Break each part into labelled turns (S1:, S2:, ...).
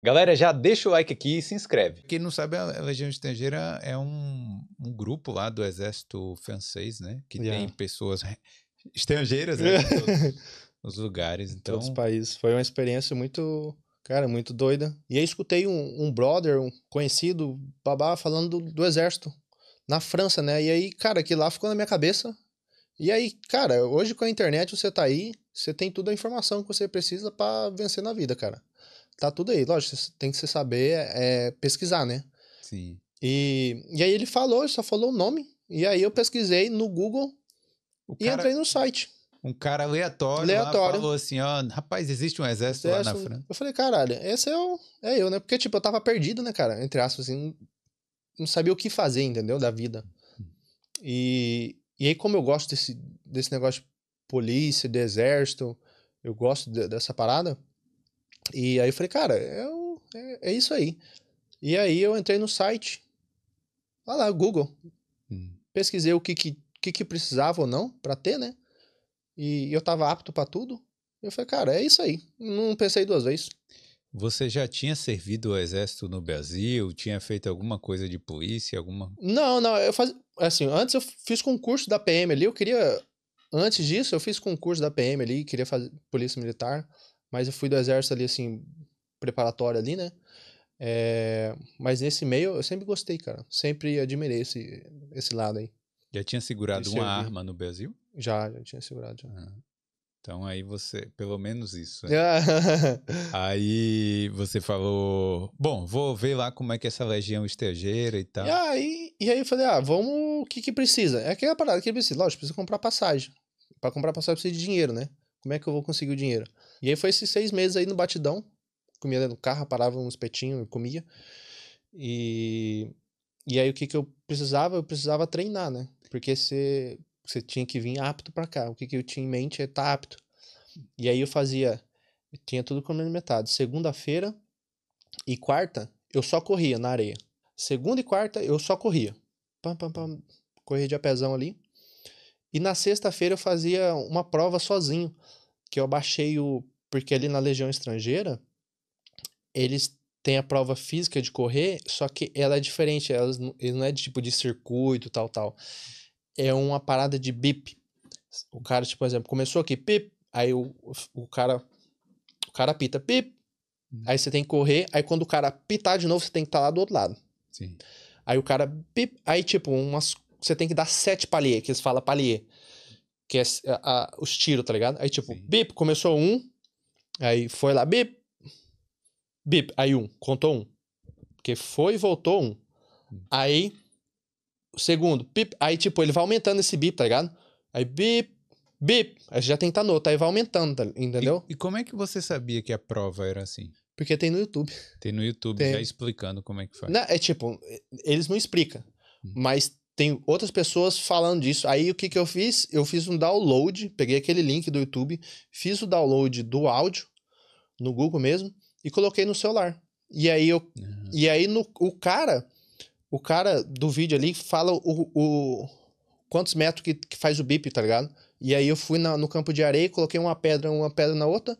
S1: Galera, já deixa o like aqui e se inscreve. Quem não sabe, a Legião Estrangeira é um, um grupo lá do exército francês, né? Que yeah. tem pessoas estrangeiras né? em todos os lugares. Então... Em todos os
S2: países. Foi uma experiência muito, cara, muito doida. E aí escutei um, um brother, um conhecido, babá, falando do, do exército na França, né? E aí, cara, que lá ficou na minha cabeça. E aí, cara, hoje com a internet você tá aí, você tem toda a informação que você precisa para vencer na vida, cara tá tudo aí. Lógico, tem que se saber é, pesquisar, né? Sim. E, e aí ele falou, só falou o nome. E aí eu pesquisei no Google o e entrei no site. Um cara
S1: aleatório, aleatório. falou assim, ó, oh, rapaz, existe um exército, lá na França.
S2: Eu falei, caralho, esse é, o, é eu, né? Porque, tipo, eu tava perdido, né, cara? Entre aspas, assim, não sabia o que fazer, entendeu? Da vida. E, e aí, como eu gosto desse, desse negócio de polícia, de exército, eu gosto de, dessa parada, e aí eu falei, cara, é, o, é, é, isso aí. E aí eu entrei no site, lá lá, Google, hum. pesquisei o que que, que, que precisava ou não para ter, né? E eu tava apto para tudo. Eu falei, cara, é isso aí. Não pensei duas vezes.
S1: Você já tinha servido o exército no Brasil? Tinha feito alguma coisa de polícia? Alguma?
S2: Não, não. Eu faz... assim, antes eu fiz concurso da PM ali. Eu queria, antes disso, eu fiz concurso da PM ali. Queria fazer polícia militar. Mas eu fui do exército ali, assim, preparatório ali, né? É, mas nesse meio eu sempre gostei, cara. Sempre admirei esse, esse lado aí.
S1: Já tinha segurado uma arma no Brasil?
S2: Já, já tinha segurado. Já. Ah.
S1: então aí você, pelo menos isso. Né? aí você falou, bom, vou ver lá como é que essa legião estrangeira e tal. E aí,
S2: e aí eu falei, ah, vamos, o que que precisa? É aquela parada que precisa, lógico, precisa comprar passagem. Para comprar passagem precisa de dinheiro, né? Como é que eu vou conseguir o dinheiro? E aí foi esses seis meses aí no batidão. Comia dentro né, do carro, parava um espetinho e comia. E, e aí o que, que eu precisava? Eu precisava treinar, né? Porque você tinha que vir apto para cá. O que, que eu tinha em mente é estar tá apto. E aí eu fazia. Eu tinha tudo comendo metade. Segunda-feira e quarta, eu só corria na areia. Segunda e quarta, eu só corria. Pam, pam, pam. Corria de apezão ali. E na sexta-feira eu fazia uma prova sozinho que eu baixei o. Porque ali na Legião Estrangeira, eles têm a prova física de correr, só que ela é diferente, ela não é de tipo de circuito, tal, tal. É uma parada de bip. O cara, tipo, por exemplo, começou aqui, pip, aí o, o cara. O cara apita, pip. Hum. Aí você tem que correr, aí quando o cara pitar de novo, você tem que estar tá lá do outro lado. Sim. Aí o cara, pip, aí tipo, umas, você tem que dar sete palier, que eles falam palier que é a, a, os tiros, tá ligado? Aí tipo, Sim. bip, começou um, aí foi lá, bip, bip, aí um, contou um. Porque foi e voltou um. Hum. Aí, o segundo, bip, aí tipo, ele vai aumentando esse bip, tá ligado? Aí bip, bip, aí já tenta tá no outro, aí vai aumentando, tá, entendeu? E, e como é que você sabia que a prova era assim? Porque tem no YouTube. Tem no YouTube tem. já
S1: explicando como é que faz.
S2: Não, é tipo, eles não explicam. Hum. Mas tem outras pessoas falando disso. Aí o que, que eu fiz? Eu fiz um download, peguei aquele link do YouTube, fiz o download do áudio no Google mesmo e coloquei no celular. E aí eu, uhum. e aí no, o cara, o cara do vídeo ali fala o, o quantos metros que, que faz o bip, tá ligado? E aí eu fui na, no campo de areia, coloquei uma pedra, uma pedra na outra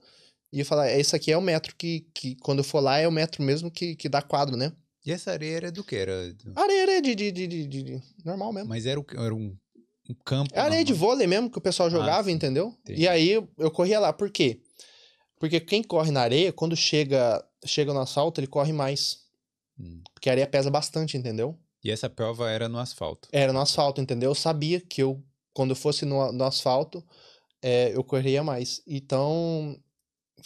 S2: e eu falar, ah, isso aqui é o metro que, que quando eu for lá é o metro mesmo que, que dá quadro, né? E essa areia era do que? Era Areia, era de, de, de, de, de normal mesmo. Mas era, o, era um, um campo. Era areia de vôlei mesmo que o pessoal ah, jogava, ah, entendeu? E aí eu corria lá. Por quê? Porque quem corre na areia, quando chega, chega no asfalto, ele corre mais. Hum. Porque a areia pesa bastante, entendeu?
S1: E essa prova era no asfalto?
S2: Era no asfalto, entendeu? Eu sabia que eu, quando eu fosse no, no asfalto, é, eu corria mais. Então.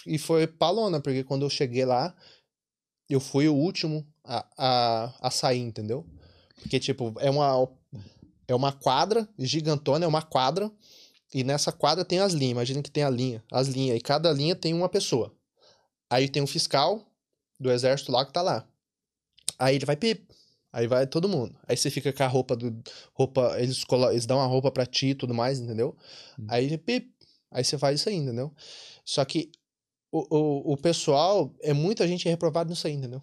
S2: E foi palona, porque quando eu cheguei lá, eu fui o último a, a, a sair, entendeu? Porque, tipo, é uma, é uma quadra gigantona, é uma quadra, e nessa quadra tem as linhas. Imagina que tem a linha, as linhas, e cada linha tem uma pessoa. Aí tem um fiscal do exército lá que tá lá. Aí ele vai pip, aí vai todo mundo. Aí você fica com a roupa do. roupa Eles, colo eles dão uma roupa pra ti e tudo mais, entendeu? Hum. Aí pip, aí você faz isso aí, entendeu? Só que o, o, o pessoal, é muita gente reprovada nisso aí, entendeu?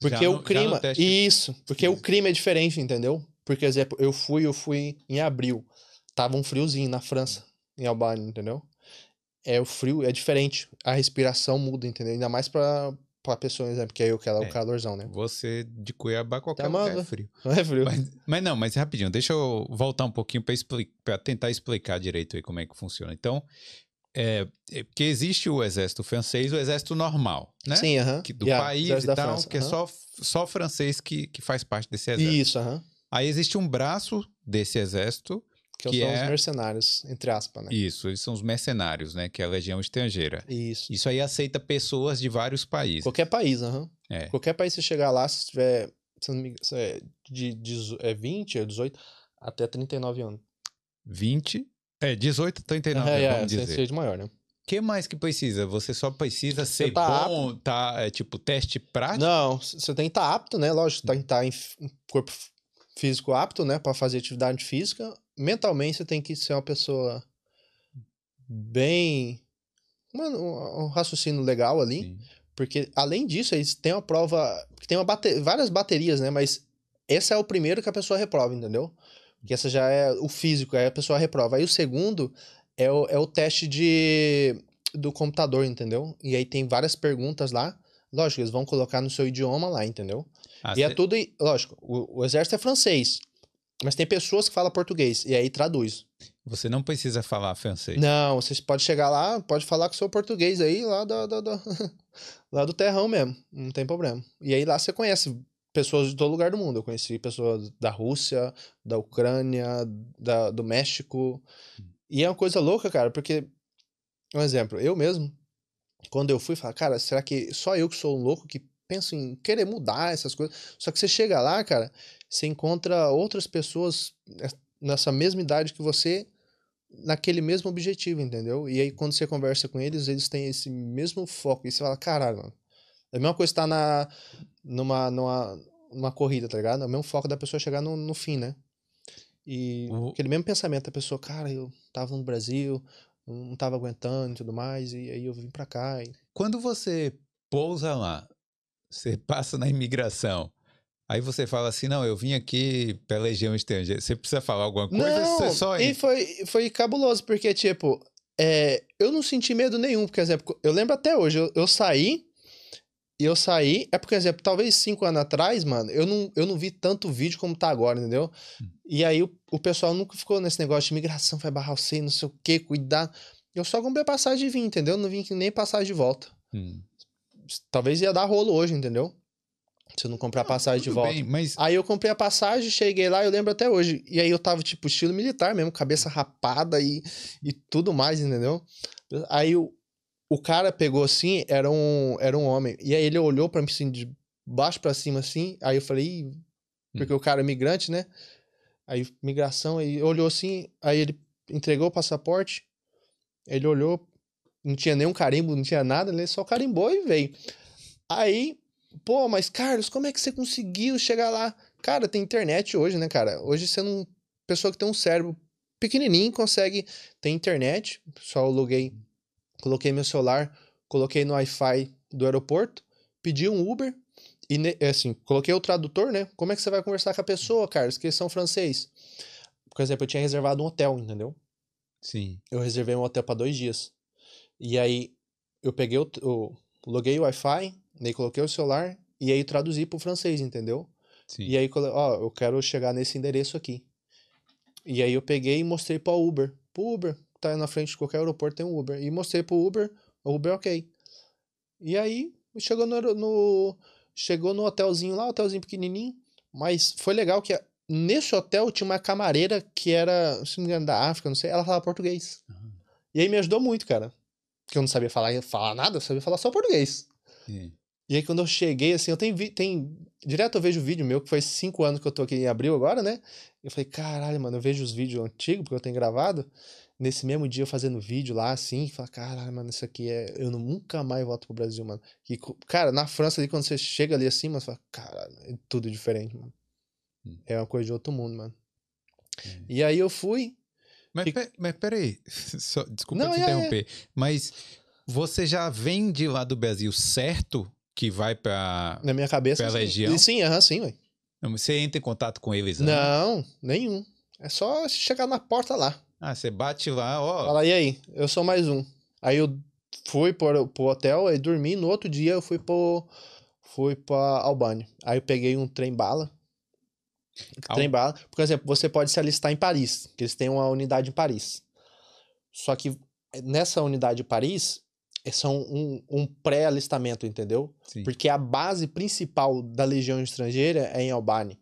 S1: Porque já o no, clima.
S2: Isso, porque o clima é diferente, entendeu? Porque, exemplo, eu fui, eu fui em abril. Tava um friozinho na França, em Albânia, entendeu? É o frio, é diferente. A respiração muda, entendeu? Ainda mais pra, pra pessoa, exemplo, que é eu que ela é o é, calorzão, né?
S1: Você de Cuiabá, qualquer tá lugar é frio. Não é frio. Mas, mas, não, mas rapidinho, deixa eu voltar um pouquinho pra, explica, pra tentar explicar direito aí como é que funciona. Então, é, é, porque existe o exército francês, o exército normal, né? Sim, uh -huh. do yeah, país e tal, França, que uh -huh. é só, só francês que, que faz parte desse exército. Isso, uh -huh. Aí existe um braço desse exército que, que são é... os mercenários, entre aspas, né? Isso, eles são os mercenários, né? Que é a legião estrangeira. Isso. Isso aí aceita pessoas de vários países. Qualquer país, aham. É.
S2: Qualquer país, se chegar lá, se tiver se não me, se é de, de é 20, 18, é até 39 anos.
S1: 20 é, 18,39, é, é, vamos dizer. de maior, né? O que mais que precisa? Você só precisa você ser tá bom, apto. tá, é, tipo, teste
S2: prático? Não, você tem que estar tá apto, né? Lógico, tem que tá estar em corpo físico apto, né? para fazer atividade física. Mentalmente, você tem que ser uma pessoa bem... um raciocínio legal ali. Sim. Porque, além disso, eles têm uma prova... Tem uma bate... várias baterias, né? Mas esse é o primeiro que a pessoa reprova, entendeu? Que essa já é o físico, aí a pessoa reprova. Aí o segundo é o, é o teste de, do computador, entendeu? E aí tem várias perguntas lá. Lógico, eles vão colocar no seu idioma lá, entendeu? Ah, e é cê... é tudo. Lógico, o, o exército é francês. Mas tem pessoas que falam português e aí traduz.
S1: Você não precisa falar francês.
S2: Não, você pode chegar lá, pode falar com o seu português aí lá do, do, do lá do terrão mesmo. Não tem problema. E aí lá você conhece pessoas de todo lugar do mundo. Eu conheci pessoas da Rússia, da Ucrânia, da, do México. Hum. E é uma coisa louca, cara, porque. Um exemplo, eu mesmo, quando eu fui, falar, cara, será que só eu que sou um louco que penso em querer mudar essas coisas? Só que você chega lá, cara, você encontra outras pessoas nessa mesma idade que você, naquele mesmo objetivo, entendeu? E aí quando você conversa com eles, eles têm esse mesmo foco. E você fala, caralho, mano, é a mesma coisa estar tá na, numa, numa, numa corrida, tá ligado? É o mesmo foco da pessoa chegar no, no fim, né? E aquele mesmo pensamento da pessoa, cara, eu tava no Brasil, não tava aguentando e tudo mais, e aí eu vim pra cá. E...
S1: Quando você pousa lá, você passa na imigração, Aí você fala assim, não, eu vim aqui pela Legião estrangeira. Você precisa falar alguma coisa? Não, você só e
S2: foi, foi cabuloso, porque, tipo, é, eu não senti medo nenhum, porque, por exemplo, eu lembro até hoje, eu, eu saí e eu saí, é porque, por exemplo, talvez cinco anos atrás, mano, eu não, eu não vi tanto vídeo como tá agora, entendeu? Hum. E aí o, o, pessoal nunca ficou nesse negócio de migração vai barrar você, não sei o quê cuidar. Eu só comprei passagem e vim, entendeu? Não vim nem passagem de volta. Hum. Talvez ia dar rolo hoje, entendeu? Se eu não comprar não, passagem de volta. Bem, mas... Aí eu comprei a passagem, cheguei lá, eu lembro até hoje. E aí eu tava, tipo, estilo militar mesmo, cabeça rapada e, e tudo mais, entendeu? Aí o, o cara pegou assim, era um, era um homem. E aí ele olhou para mim assim, de baixo para cima assim. Aí eu falei, Ih, hum. porque hum. o cara é migrante, né? Aí migração, aí olhou assim, aí ele entregou o passaporte. Ele olhou, não tinha nenhum carimbo, não tinha nada, ele só carimbou e veio. Aí, pô, mas Carlos, como é que você conseguiu chegar lá? Cara, tem internet hoje, né, cara? Hoje você não. Pessoa que tem um cérebro pequenininho consegue ter internet. Só eu loguei coloquei meu celular, coloquei no Wi-Fi do aeroporto, pedi um Uber e é assim, coloquei o tradutor, né? Como é que você vai conversar com a pessoa, cara? Que são francês. Por exemplo, eu tinha reservado um hotel, entendeu? Sim. Eu reservei um hotel para dois dias. E aí eu peguei o, o loguei o Wi-Fi, nem coloquei o celular e aí traduzi pro francês, entendeu? Sim. E aí, ó, eu quero chegar nesse endereço aqui. E aí eu peguei e mostrei para o Uber. o Uber, tá na frente de qualquer aeroporto tem um Uber. E mostrei pro Uber, o Uber é ok. E aí, chegou no, no, chegou no hotelzinho lá, hotelzinho pequenininho, mas foi legal que nesse hotel tinha uma camareira que era, se não me engano, da África, não sei, ela falava português. Uhum. E aí me ajudou muito, cara. Porque eu não sabia falar, falar nada, eu sabia falar só português. E aí quando eu cheguei, assim, eu tenho, tem, direto eu vejo o vídeo meu, que foi cinco anos que eu tô aqui em abril agora, né? Eu falei, caralho, mano, eu vejo os vídeos antigos, porque eu tenho gravado nesse mesmo dia eu fazendo vídeo lá, assim, falar, caralho, mano, isso aqui é. Eu nunca mais volto pro Brasil, mano. E, cara, na França ali, quando você chega ali assim, mano, você fala, caralho, é tudo diferente, mano. Hum. É uma coisa de outro mundo, mano.
S1: Hum. E aí eu fui. Mas, e... pera mas peraí, Só, desculpa Não, te é, é. interromper. É. Mas você já vem de lá do Brasil certo que vai pra.
S2: Na minha cabeça, pra sim. Legião? Sim, aham, sim, ué.
S1: Você entra em contato com eles? Né?
S2: Não, nenhum. É só chegar na porta lá. Ah, você bate lá, ó. Fala, e aí? Eu sou mais um. Aí eu fui pro, pro hotel, aí dormi. No outro dia eu fui pro. Fui pra Albânia. Aí eu peguei um trem bala. Al... Trem bala. Por exemplo, assim, você pode se alistar em Paris, que eles têm uma unidade em Paris. Só que nessa unidade de Paris, é são um, um pré-alistamento, entendeu? Sim. Porque a base principal da Legião Estrangeira é em Albany.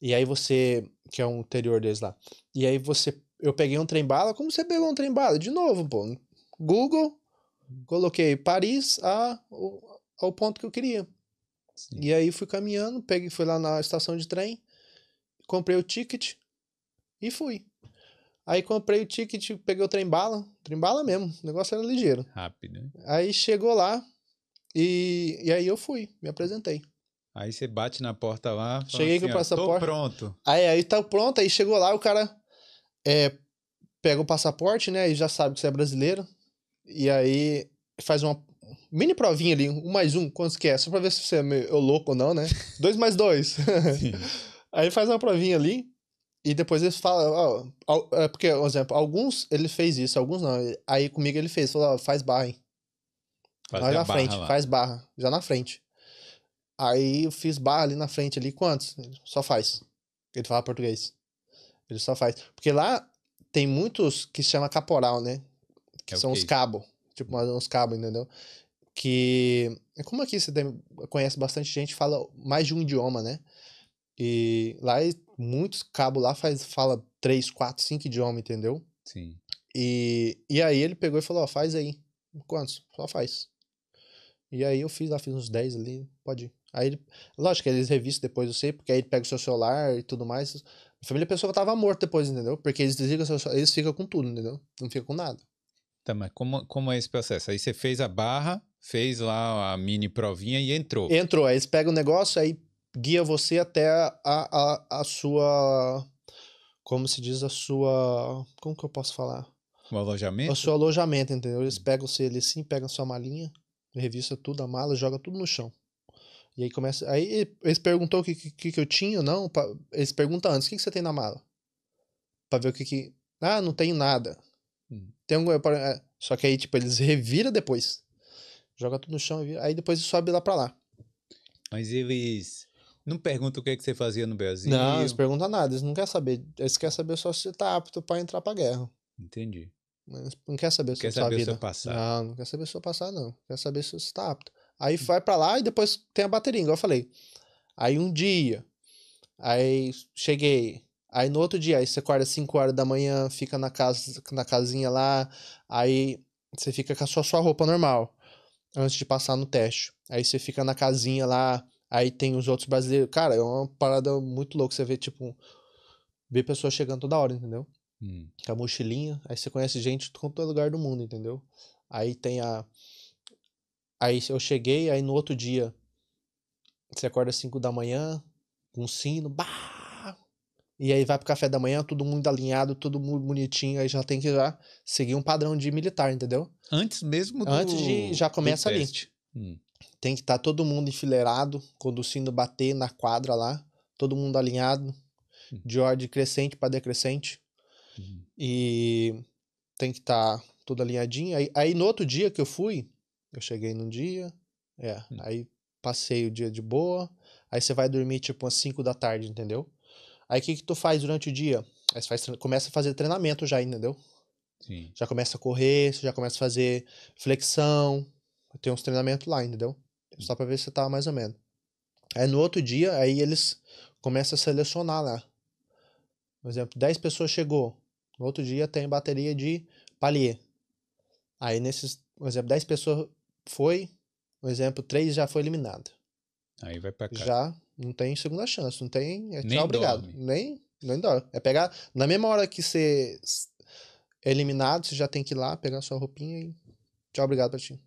S2: E aí você, que é um interior deles lá. E aí você eu peguei um trem-bala. Como você pegou um trem-bala? De novo, pô. Google, coloquei Paris a, ao, ao ponto que eu queria. Sim. E aí fui caminhando, peguei, fui lá na estação de trem, comprei o ticket e fui. Aí comprei o ticket, peguei o trem-bala, trem-bala mesmo, o negócio era ligeiro. Rápido. né? Aí chegou lá e, e aí eu fui, me apresentei.
S1: Aí você bate na porta lá, Cheguei assim, com o passaporte. Tô pronto.
S2: Aí, aí tá pronto, aí chegou lá, o cara é, pega o passaporte, né? E já sabe que você é brasileiro. E aí faz uma mini provinha ali, um mais um, quantos que é? Só pra ver se você é meio é louco ou não, né? dois mais dois. aí faz uma provinha ali. E depois eles falam, ó, é porque, por exemplo, alguns ele fez isso, alguns não. Aí comigo ele fez, falou, ó, faz barra, hein? Faz lá na frente, lá. faz barra, já na frente. Aí eu fiz barra ali na frente, ali, quantos? Só faz. Ele fala português. Ele só faz. Porque lá tem muitos que se chama caporal, né? Que é são os cabos. Tipo, uns cabos, entendeu? Que. É como aqui você conhece bastante gente, fala mais de um idioma, né? E lá é muitos cabos lá faz, fala três, quatro, cinco idiomas, entendeu? Sim. E, e aí ele pegou e falou, ó, faz aí. Quantos? Só faz. E aí eu fiz lá, fiz uns 10 ali, pode ir. Aí, ele, lógico que eles revistam depois, eu sei, porque aí ele pega o seu celular e tudo mais. A família pensou que eu tava morto depois, entendeu? Porque eles ficam, eles ficam com tudo, entendeu? Não ficam com nada.
S1: Tá, mas como, como é esse processo? Aí você fez a barra, fez lá a mini provinha e entrou. Entrou.
S2: Aí eles pegam o negócio, aí guia você até a, a, a sua. Como se diz a sua. Como que eu posso falar?
S1: O alojamento? O seu
S2: alojamento, entendeu? Eles hum. pegam você ali assim, pegam a sua malinha, revista tudo, a mala, joga tudo no chão. E aí começa. Aí eles perguntou o que, que, que eu tinha ou não. Pra, eles perguntam antes: o que, que você tem na mala? Pra ver o que que. Ah, não tenho nada. Hum. Tem algum... É, só que aí, tipo, eles reviram depois. Joga tudo no chão e vira. Aí depois sobe lá pra lá. Mas
S1: eles. Não perguntam o que, é que você fazia no Brasil. Não, eles
S2: perguntam nada. Eles não querem saber. Eles querem saber só se você tá apto pra entrar pra guerra. Entendi. Mas não quer saber sobre quer saber vida. Seu passado. Não, não quer saber seu passado, não. Quer saber se você está apto. Aí vai para lá e depois tem a bateria, igual eu falei. Aí um dia, aí cheguei. Aí no outro dia, aí você acorda às 5 horas da manhã, fica na casa, na casinha lá, aí você fica com a sua, sua roupa normal, antes de passar no teste. Aí você fica na casinha lá, aí tem os outros brasileiros. Cara, é uma parada muito louca, você vê, tipo, ver pessoas chegando toda hora, entendeu? Hum. Com a mochilinha, aí você conhece gente de todo lugar do mundo, entendeu? Aí tem a Aí eu cheguei, aí no outro dia, você acorda às 5 da manhã, com um sino, bah! E aí vai pro café da manhã, todo mundo alinhado, todo mundo bonitinho, aí já tem que já seguir um padrão de militar, entendeu? Antes mesmo do Antes de já começa ali. Hum. Tem que estar tá todo mundo enfileirado, quando o sino bater na quadra lá, todo mundo alinhado, hum. de ordem crescente para decrescente. Hum. E tem que estar tá tudo alinhadinho. Aí, aí no outro dia que eu fui, eu cheguei num dia, é, hum. aí passei o dia de boa, aí você vai dormir tipo às 5 da tarde, entendeu? Aí o que, que tu faz durante o dia? Aí você faz, começa a fazer treinamento já, entendeu? Sim. Já começa a correr, você já começa a fazer flexão. Tem uns treinamentos lá, entendeu? Hum. Só pra ver se tá mais ou menos. Aí no outro dia, aí eles começam a selecionar lá. Por exemplo, 10 pessoas chegou. No outro dia tem bateria de palier. Aí nesses, por exemplo, 10 pessoas foi, no exemplo 3 já foi eliminado. Aí vai pra cá. Já não tem segunda chance, não tem. É tchau, nem obrigado. Dorme. Nem, nem dorme. É pegar. Na mesma hora que você é eliminado, você já tem que ir lá, pegar sua roupinha e. Tchau, obrigado pra ti.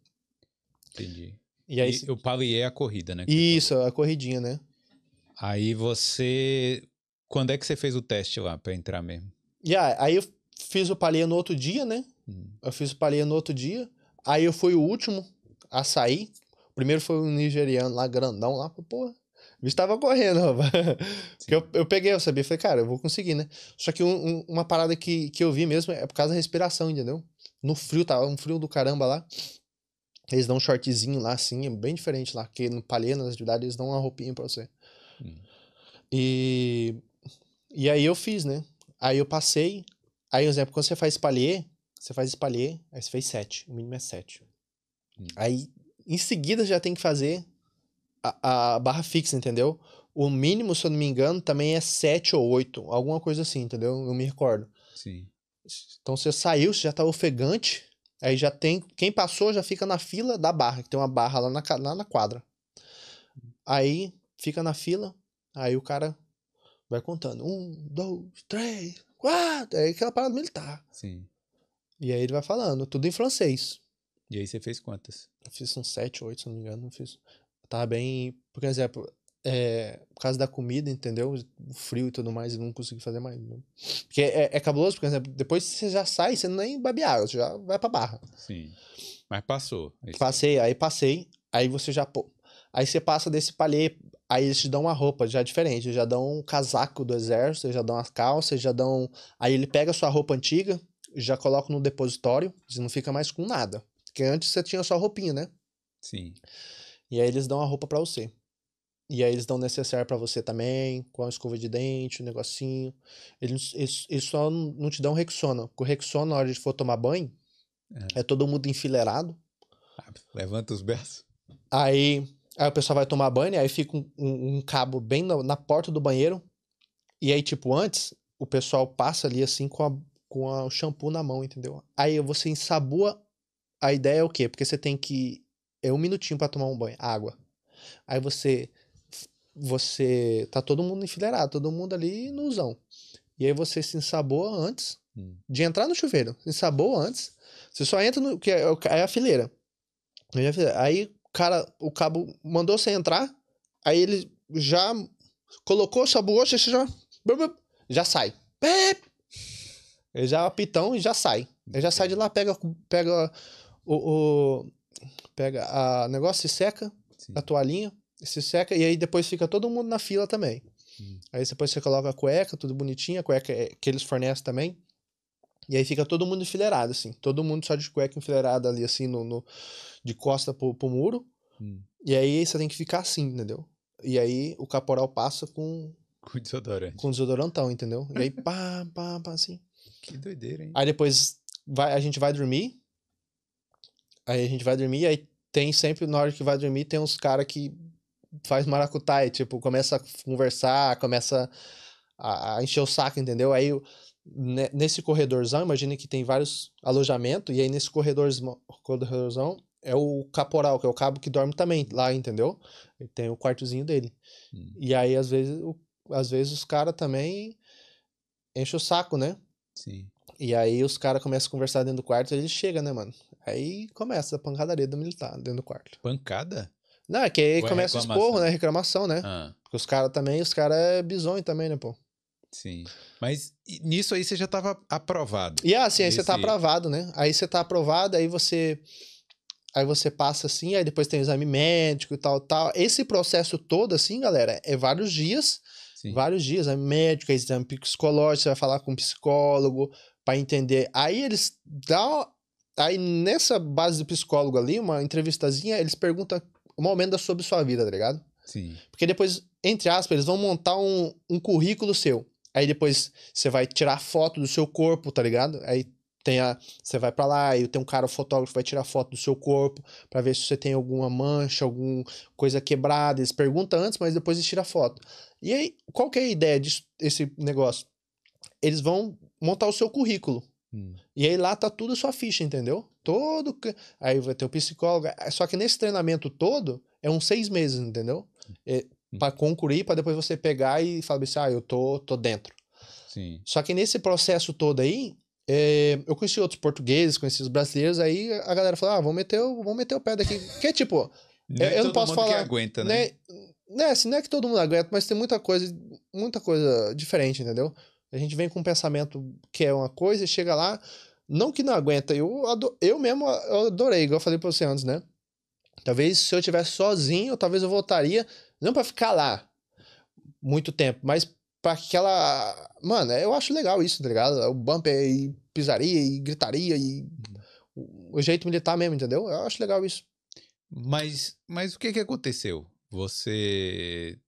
S1: Entendi. E aí. Eu paliei O é a corrida, né?
S2: Isso, a corridinha, né?
S1: Aí você. Quando é que você fez o teste lá pra entrar mesmo?
S2: Yeah, aí eu fiz o palier no outro dia, né? Hum. Eu fiz o palier no outro dia. Aí eu fui o último açaí. O primeiro foi um nigeriano lá, grandão lá, porra. O bicho tava correndo, rapaz. eu, eu peguei, eu sabia, falei, cara, eu vou conseguir, né? Só que um, um, uma parada que, que eu vi mesmo é por causa da respiração, entendeu? No frio, tava um frio do caramba lá. Eles dão um shortzinho lá, assim, é bem diferente lá, porque no palheiro nas atividades, eles dão uma roupinha pra você. Hum. E, e aí eu fiz, né? Aí eu passei. Aí, por exemplo, quando você faz espalher, você faz espalher, aí você fez sete O mínimo é sete Uhum. Aí, em seguida, já tem que fazer a, a barra fixa, entendeu? O mínimo, se eu não me engano, também é 7 ou 8, alguma coisa assim, entendeu? Eu me recordo. Sim. Então você saiu, você já tá ofegante, aí já tem. Quem passou já fica na fila da barra, que tem uma barra lá na, lá na quadra. Aí fica na fila, aí o cara vai contando. Um, dois, três, quatro. Aí aquela parada militar. Sim. E aí ele vai falando, tudo em francês. E aí você fez quantas? Eu fiz uns 7, 8, se não me engano. Eu fiz. Eu tava bem. Por exemplo, é, por causa da comida, entendeu? O frio e tudo mais, eu não consegui fazer mais. Não. Porque é, é cabuloso, por exemplo, depois você já sai, você nem babear, você já vai pra barra. Sim.
S1: Mas passou.
S2: passei, aí passei, aí você já. aí você passa desse palhê, aí eles te dão uma roupa já diferente, eles já dão um casaco do exército, eles já dão as calças, eles já dão. Aí ele pega a sua roupa antiga, já coloca no depositório, você não fica mais com nada. Porque antes você tinha só roupinha, né? Sim. E aí eles dão a roupa para você. E aí eles dão necessário para você também, com a escova de dente, o um negocinho. Eles, eles, eles só não te dão Rexona. Porque o Rexona, na hora de for tomar banho, é, é todo mundo enfileirado.
S1: Ah, levanta os berços.
S2: Aí, aí o pessoal vai tomar banho, aí fica um, um, um cabo bem na, na, porta do banheiro. E aí, tipo, antes, o pessoal passa ali assim com, a, com o shampoo na mão, entendeu? Aí você ensabua a ideia é o quê? Porque você tem que. É um minutinho para tomar um banho, água. Aí você. Você. Tá todo mundo enfileirado, todo mundo ali no usão. E aí você se ensaboa antes hum. de entrar no chuveiro. Se ensaboa antes. Você só entra no. que é, é, é a fileira. Aí o cara, o cabo mandou você entrar, aí ele já colocou, saboou, você já. Já sai. Ele já é apitão e já sai. Ele já sai de lá, pega, pega o, o pega a negócio se seca, Sim. a toalhinha, se seca e aí depois fica todo mundo na fila também. Hum. Aí depois você coloca a cueca, tudo bonitinho, a cueca é, que eles fornecem também. E aí fica todo mundo enfileirado, assim. Todo mundo só de cueca enfileirado ali, assim, no, no de costa pro, pro muro. Hum. E aí você tem que ficar assim, entendeu? E aí o caporal passa com. Com desodorante. Com desodorantão, entendeu? E aí pá, pá, pá, assim. Que doideira, hein? Aí depois vai, a gente vai dormir. Aí a gente vai dormir, aí tem sempre, na hora que vai dormir, tem uns caras que faz maracutai, tipo, começa a conversar, começa a, a encher o saco, entendeu? Aí nesse corredorzão, imagina que tem vários alojamentos, e aí nesse corredorzão, corredorzão é o caporal, que é o cabo que dorme também lá, entendeu? tem o quartozinho dele. Hum. E aí, às vezes, o, às vezes os caras também enchem o saco, né? Sim. E aí os caras começam a conversar dentro do quarto, ele chega, né, mano? Aí começa a pancadaria do militar dentro do quarto.
S1: Pancada?
S2: Não, é que aí Ou começa o esporro, né? Reclamação, né? Ah. Porque os caras também, os caras é bizonho também, né, pô?
S1: Sim. Mas nisso aí você já tava aprovado. E assim, aí você tá aprovado,
S2: né? Aí você tá aprovado, aí você. Aí você passa assim, aí depois tem o exame médico e tal, tal. Esse processo todo, assim, galera, é vários dias. Sim. Vários dias, exame médico, exame psicológico, você vai falar com um psicólogo para entender. Aí eles dão Aí nessa base do psicólogo ali, uma entrevistazinha, eles perguntam uma aumenta sobre sua vida, tá ligado? Sim. Porque depois, entre aspas, eles vão montar um, um currículo seu. Aí depois você vai tirar foto do seu corpo, tá ligado? Aí tem a. Você vai para lá e tem um cara, o fotógrafo, vai tirar foto do seu corpo para ver se você tem alguma mancha, alguma coisa quebrada. Eles perguntam antes, mas depois eles tiram foto. E aí, qual que é a ideia desse negócio? Eles vão montar o seu currículo. Hum. E aí lá tá tudo sua ficha, entendeu? Todo. Aí vai ter o psicólogo. É, só que nesse treinamento todo é uns seis meses, entendeu? É, hum. para concluir, para depois você pegar e falar assim: ah, eu tô, tô dentro. Sim. Só que nesse processo todo aí, é, eu conheci outros portugueses, conheci os brasileiros, aí a galera falou: ah, vamos meter o, vamos meter o pé daqui. Que tipo. Não é eu, não posso falar. Que aguenta, né? né? Né, assim, não é que todo mundo aguenta, mas tem muita coisa, muita coisa diferente, entendeu? A gente vem com um pensamento que é uma coisa e chega lá, não que não aguenta. Eu, eu mesmo adorei, igual eu falei para você antes, né? Talvez se eu tivesse sozinho, talvez eu voltaria, não para ficar lá muito tempo, mas para aquela. Mano, eu acho legal isso, tá ligado? O bumper e pisaria e gritaria e. Uhum. O jeito militar mesmo, entendeu? Eu acho legal isso.
S1: Mas, mas o que que aconteceu? Você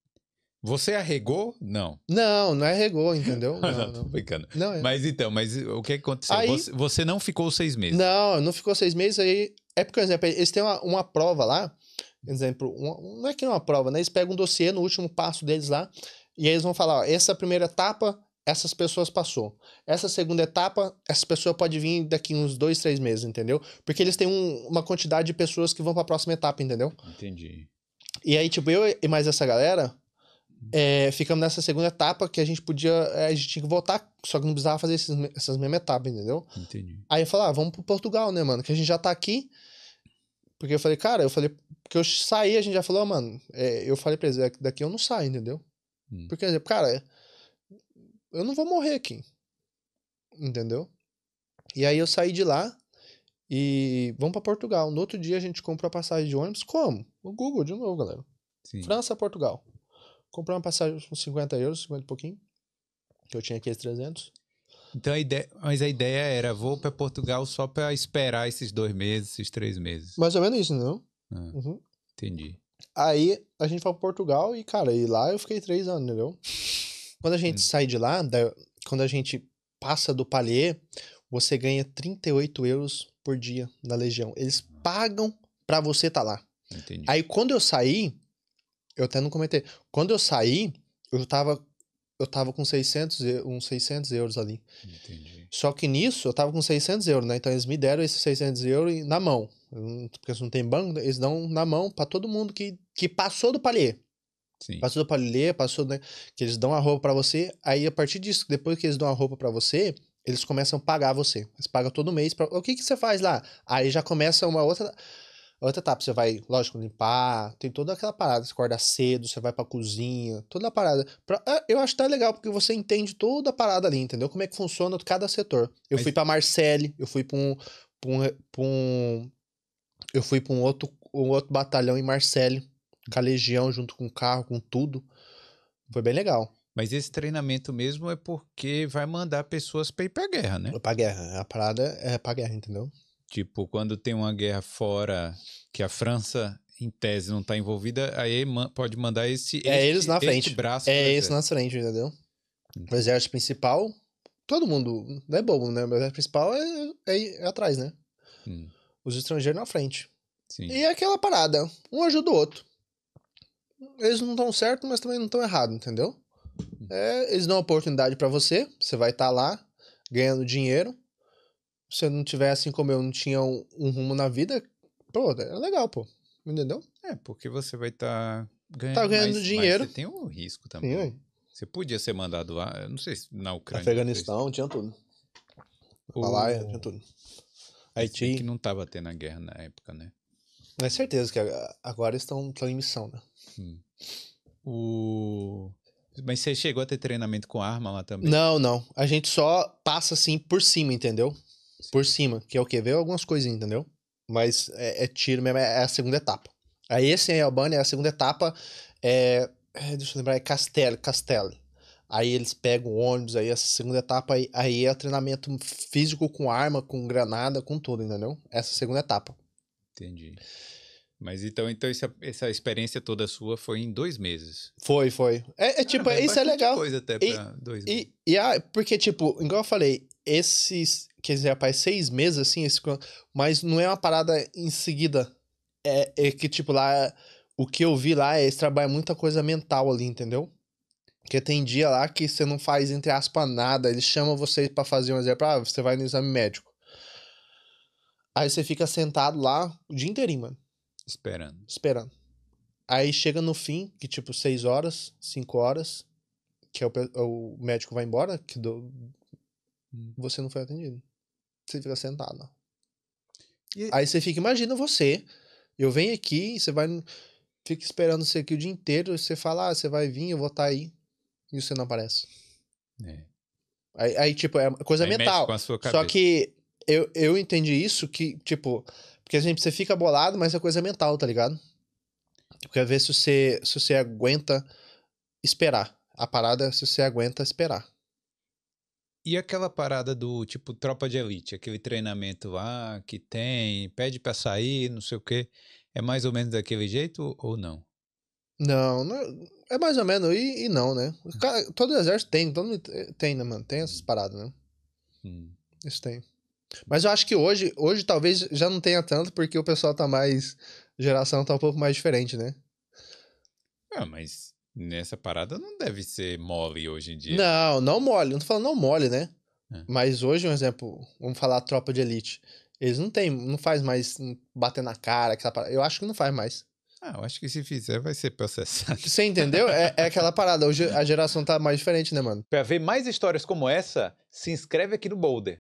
S1: você arregou? Não.
S2: Não, não arregou, entendeu? Não, não, não.
S1: brincando. Não, é. Mas então, mas o que aconteceu? Aí, você, você, não ficou seis meses?
S2: Não, não ficou seis meses. Aí é porque, por exemplo, eles têm uma, uma prova lá, por exemplo, uma, não é que não é uma prova, né? Eles pegam um dossiê no último passo deles lá e aí eles vão falar: ó, essa primeira etapa, essas pessoas passou. Essa segunda etapa, essa pessoa pode vir daqui uns dois, três meses, entendeu? Porque eles têm um, uma quantidade de pessoas que vão para a próxima etapa, entendeu? Entendi. E aí, tipo, eu e mais essa galera é, ficamos nessa segunda etapa que a gente podia. É, a gente tinha que voltar, só que não precisava fazer esses, essas mesmas etapas, entendeu? Entendi. Aí eu falei, ah, vamos pro Portugal, né, mano? Que a gente já tá aqui. Porque eu falei, cara, eu falei, que eu saí, a gente já falou, oh, mano, é, eu falei pra eles, é, daqui eu não saio, entendeu? Hum. Porque, tipo, cara, eu não vou morrer aqui. Entendeu? E aí eu saí de lá e vamos para Portugal. No outro dia a gente comprou a passagem de ônibus. Como? o Google, de novo, galera. Sim. França, Portugal. Comprei uma passagem com 50 euros, 50 e pouquinho. Que eu tinha aqueles 300.
S1: Então a ideia, mas a ideia era vou para Portugal só para esperar esses dois meses, esses três meses.
S2: Mais ou menos isso, não?
S1: Ah, uhum. Entendi.
S2: Aí a gente foi para Portugal e cara, e lá eu fiquei três anos, entendeu? Quando a gente hum. sai de lá, da, quando a gente passa do Palier, você ganha 38 euros por dia na Legião. Eles ah. pagam para você estar tá lá. Entendi. Aí quando eu saí, eu até não comentei. Quando eu saí, eu tava, eu tava com 600, uns 600 euros ali. Entendi. Só que nisso, eu tava com 600 euros, né? Então eles me deram esses 600 euros na mão. Porque se não tem banco, eles dão na mão para todo mundo que, que passou do palier. Sim. Passou do palier, passou, né? Que eles dão a roupa para você. Aí, a partir disso, depois que eles dão a roupa para você, eles começam a pagar você. Eles pagam todo mês. Pra... O que, que você faz lá? Aí já começa uma outra é outra etapa, você vai, lógico, limpar, tem toda aquela parada, você acorda cedo, você vai pra cozinha, toda a parada. É, eu acho que tá legal, porque você entende toda a parada ali, entendeu? Como é que funciona cada setor. Eu Mas... fui pra Marcelle, eu fui pra um, pra um, pra um. eu fui pra um outro, um outro batalhão em Marcelle, com a legião, junto com o carro, com tudo. Foi bem legal.
S1: Mas esse treinamento mesmo é porque vai mandar pessoas
S2: pra ir pra guerra, né? Pra guerra. A parada é pra guerra, entendeu?
S1: Tipo, quando tem uma guerra fora que a França em tese não está envolvida, aí pode mandar esse é este, eles na frente. braço. É eles na
S2: frente, entendeu? O exército principal, todo mundo não é bobo, né? O exército principal é, é, é atrás, né? Hum. Os estrangeiros na frente. Sim. E é aquela parada, um ajuda o outro. Eles não estão certo, mas também não estão errado, entendeu? Hum. É, eles dão uma oportunidade para você, você vai estar tá lá ganhando dinheiro, se eu não tivesse assim como eu não tinha um, um rumo na vida, pô, é legal, pô. Entendeu? É,
S1: porque você vai estar tá
S2: ganhando, tá ganhando mais, dinheiro. Mas você tem um risco também. Sim.
S1: Você podia ser mandado lá, não sei se na Ucrânia. Afeganistão,
S2: tinha tudo. O... tinha tudo.
S1: Haiti. que não estava tendo a guerra na época,
S2: né? É certeza que agora estão, estão em missão, né?
S1: Hum. O... Mas você chegou a ter treinamento com arma lá também? Não,
S2: não. A gente só passa assim por cima, entendeu? por cima, que é o que? Veio algumas coisinhas, entendeu? Mas é, é tiro mesmo, é, é a segunda etapa. Aí esse em Albânia, é a segunda etapa é, é. Deixa eu lembrar, é Castelo, Castelo. Aí eles pegam ônibus, aí essa segunda etapa aí, aí é treinamento físico com arma, com granada, com tudo, entendeu? Essa segunda etapa.
S1: Entendi. Mas então, então essa, essa experiência toda sua foi em dois meses.
S2: Foi, foi. É, é tipo, ah, é isso é legal. coisa até pra e, dois meses. E, e ah, a, porque, tipo, igual eu falei, esses. Quer dizer, rapaz, seis meses, assim, esse, mas não é uma parada em seguida. É, é que, tipo, lá. O que eu vi lá é eles trabalham muita coisa mental ali, entendeu? Porque tem dia lá que você não faz, entre aspas, nada. Eles chamam você para fazer um exame. Ah, você vai no exame médico. Aí você fica sentado lá o dia inteirinho, mano. Esperando. Esperando. Aí chega no fim, que tipo, seis horas, cinco horas, que é o, o médico vai embora, que do, Hum. Você não foi atendido. Você fica sentado. E... Aí você fica, imagina você. Eu venho aqui, você vai. Fica esperando você aqui o dia inteiro. Você fala, ah, você vai vir, eu vou estar tá aí. E você não aparece. É. Aí, aí, tipo, é coisa aí mental. Só que eu, eu entendi isso que, tipo, porque a assim, gente você fica bolado, mas é coisa mental, tá ligado? Porque ver se você, se você aguenta esperar. A parada é se você aguenta esperar.
S1: E aquela parada do tipo tropa de elite, aquele treinamento lá que tem, pede para sair, não sei o quê, é mais ou menos daquele jeito ou não?
S2: Não, não é mais ou menos e, e não, né? Hum. Cara, todo exército tem, todo tem, né, mano? Tem essas hum. paradas, né? Hum. Isso tem. Mas eu acho que hoje, hoje talvez já não tenha tanto, porque o pessoal tá mais. Geração tá um pouco mais diferente, né?
S1: Ah, mas Nessa parada não deve ser mole hoje em dia. Não,
S2: não mole. Não tô falando não mole, né? É. Mas hoje, um exemplo, vamos falar a tropa de elite. Eles não tem, não faz mais bater na cara, aquela parada. Eu acho que não faz mais.
S1: Ah, eu acho que se fizer vai ser processado. Você entendeu? É,
S2: é aquela parada. Hoje a geração tá mais diferente, né, mano?
S1: Pra ver mais histórias como essa, se inscreve aqui no Boulder.